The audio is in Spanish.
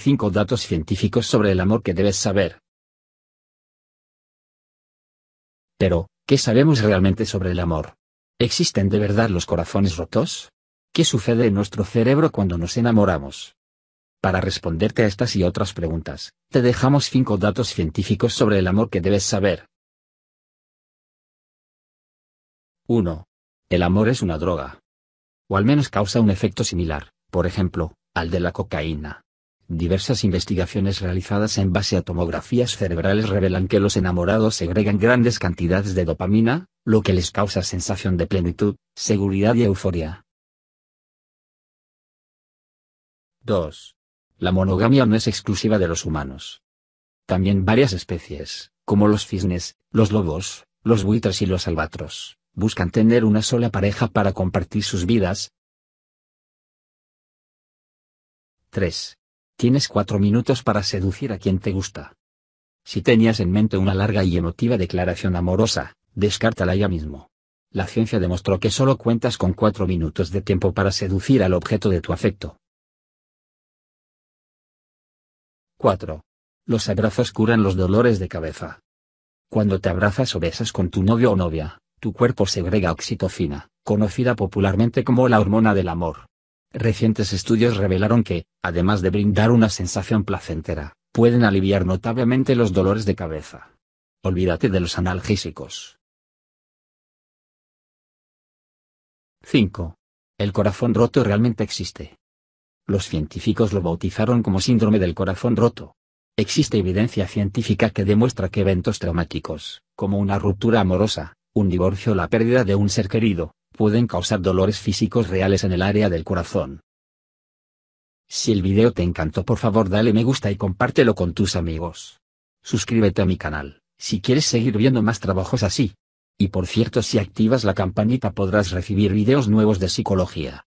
5 datos científicos sobre el amor que debes saber. Pero, ¿qué sabemos realmente sobre el amor? ¿Existen de verdad los corazones rotos? ¿Qué sucede en nuestro cerebro cuando nos enamoramos? Para responderte a estas y otras preguntas, te dejamos 5 datos científicos sobre el amor que debes saber. 1. El amor es una droga. O al menos causa un efecto similar, por ejemplo, al de la cocaína. Diversas investigaciones realizadas en base a tomografías cerebrales revelan que los enamorados segregan grandes cantidades de dopamina, lo que les causa sensación de plenitud, seguridad y euforia. 2. La monogamia no es exclusiva de los humanos. También varias especies, como los cisnes, los lobos, los buitres y los albatros, buscan tener una sola pareja para compartir sus vidas. 3. Tienes cuatro minutos para seducir a quien te gusta. Si tenías en mente una larga y emotiva declaración amorosa, descártala ya mismo. La ciencia demostró que solo cuentas con cuatro minutos de tiempo para seducir al objeto de tu afecto. 4. Los abrazos curan los dolores de cabeza. Cuando te abrazas o besas con tu novio o novia, tu cuerpo segrega oxitocina, conocida popularmente como la hormona del amor Recientes estudios revelaron que, además de brindar una sensación placentera, pueden aliviar notablemente los dolores de cabeza. Olvídate de los analgésicos. 5. El corazón roto realmente existe. Los científicos lo bautizaron como síndrome del corazón roto. Existe evidencia científica que demuestra que eventos traumáticos, como una ruptura amorosa, un divorcio o la pérdida de un ser querido, pueden causar dolores físicos reales en el área del corazón. Si el video te encantó por favor dale me gusta y compártelo con tus amigos. Suscríbete a mi canal, si quieres seguir viendo más trabajos así. Y por cierto si activas la campanita podrás recibir videos nuevos de psicología.